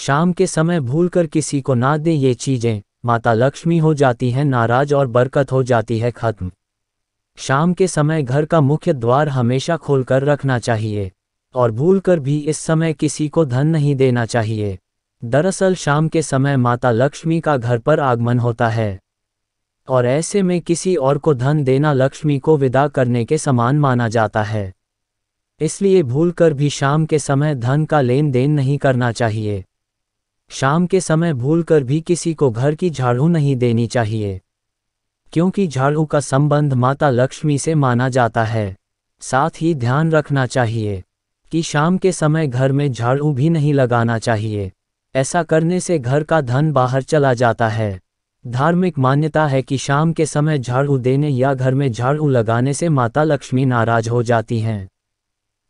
शाम के समय भूलकर किसी को ना दें ये चीजें माता लक्ष्मी हो जाती हैं नाराज और बरकत हो जाती है खत्म शाम के समय घर का मुख्य द्वार हमेशा खोलकर रखना चाहिए और भूलकर भी इस समय किसी को धन नहीं देना चाहिए दरअसल शाम के समय माता लक्ष्मी का घर पर आगमन होता है और ऐसे में किसी और को धन देना लक्ष्मी को विदा करने के समान माना जाता है इसलिए भूलकर भी शाम के समय धन का लेन देन नहीं करना चाहिए शाम के समय भूलकर भी किसी को घर की झाड़ू नहीं देनी चाहिए क्योंकि झाड़ू का संबंध माता लक्ष्मी से माना जाता है साथ ही ध्यान रखना चाहिए कि शाम के समय घर में झाड़ू भी नहीं लगाना चाहिए ऐसा करने से घर का धन बाहर चला जाता है धार्मिक मान्यता है कि शाम के समय झाड़ू देने या घर में झाड़ू लगाने से माता लक्ष्मी नाराज हो जाती हैं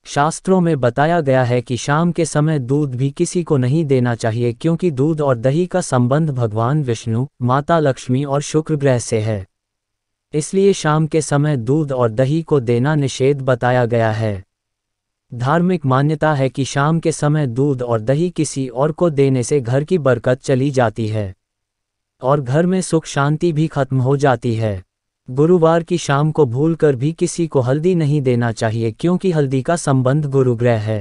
शास्त्रों में बताया गया है कि शाम के समय दूध भी किसी को नहीं देना चाहिए क्योंकि दूध और दही का संबंध भगवान विष्णु माता लक्ष्मी और शुक्र ग्रह से है इसलिए शाम के समय दूध और दही को देना निषेध बताया गया है धार्मिक मान्यता है कि शाम के समय दूध और दही किसी और को देने से घर की बरकत चली जाती है और घर में सुख शांति भी खत्म हो जाती है गुरुवार की शाम को भूलकर भी किसी को हल्दी नहीं देना चाहिए क्योंकि हल्दी का संबंध गुरुग्रह है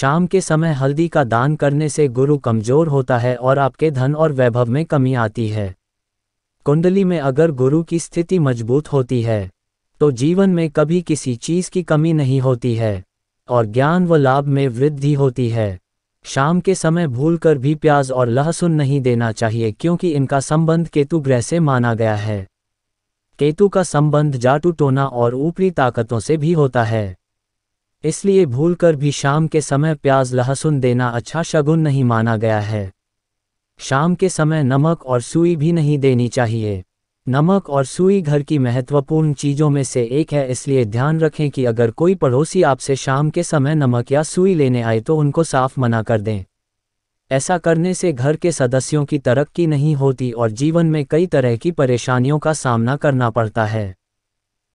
शाम के समय हल्दी का दान करने से गुरु कमजोर होता है और आपके धन और वैभव में कमी आती है कुंडली में अगर गुरु की स्थिति मजबूत होती है तो जीवन में कभी किसी चीज की कमी नहीं होती है और ज्ञान व लाभ में वृद्धि होती है शाम के समय भूल कर भी प्याज और लहसुन नहीं देना चाहिए क्योंकि इनका संबंध केतु ग्रह से माना गया है केतु का संबंध जाटू टोना और ऊपरी ताकतों से भी होता है इसलिए भूलकर भी शाम के समय प्याज लहसुन देना अच्छा शगुन नहीं माना गया है शाम के समय नमक और सुई भी नहीं देनी चाहिए नमक और सुई घर की महत्वपूर्ण चीज़ों में से एक है इसलिए ध्यान रखें कि अगर कोई पड़ोसी आपसे शाम के समय नमक या सुई लेने आए तो उनको साफ मना कर दें ऐसा करने से घर के सदस्यों की तरक्की नहीं होती और जीवन में कई तरह की परेशानियों का सामना करना पड़ता है